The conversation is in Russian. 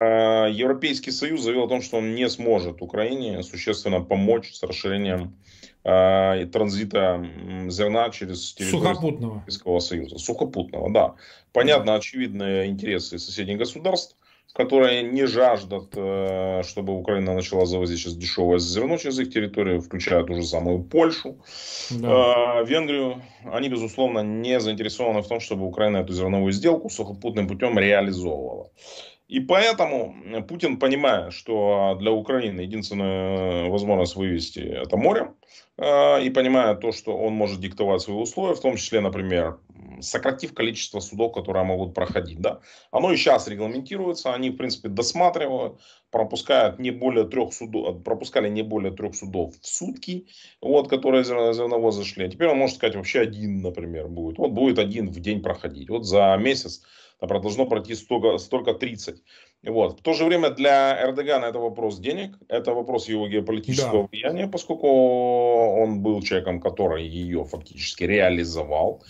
А, Европейский Союз заявил о том, что он не сможет Украине существенно помочь с расширением э, транзита зерна через Сухопутного. Европейского Союза. Сухопутного, да. Понятно, очевидные интересы соседних государств, которые не жаждут, э, чтобы Украина начала завозить сейчас дешевое зерно через их территорию, включая ту же самую Польшу, да. э, Венгрию. Они, безусловно, не заинтересованы в том, чтобы Украина эту зерновую сделку сухопутным путем реализовывала. И поэтому Путин, понимая, что для Украины единственная э, возможность вывести это море, э, и понимая то, что он может диктовать свои условия, в том числе, например, сократив количество судов, которые могут проходить. Да? Оно и сейчас регламентируется, они, в принципе, досматривают, пропускают не более трех судов, э, пропускали не более трех судов в сутки, вот, которые зерновоз зашли. А теперь он может сказать, вообще один, например, будет. Вот будет один в день проходить. Вот за месяц должно пройти столько, столько 30. Вот. В то же время для Эрдогана это вопрос денег, это вопрос его геополитического да. влияния, поскольку он был человеком, который ее фактически реализовал.